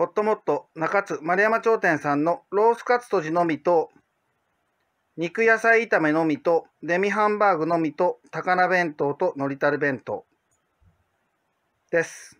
ほっともっと中津丸山頂店さんのロースカツとじのみと、肉野菜炒めのみと、デミハンバーグのみと、高菜弁当とのりたる弁当です。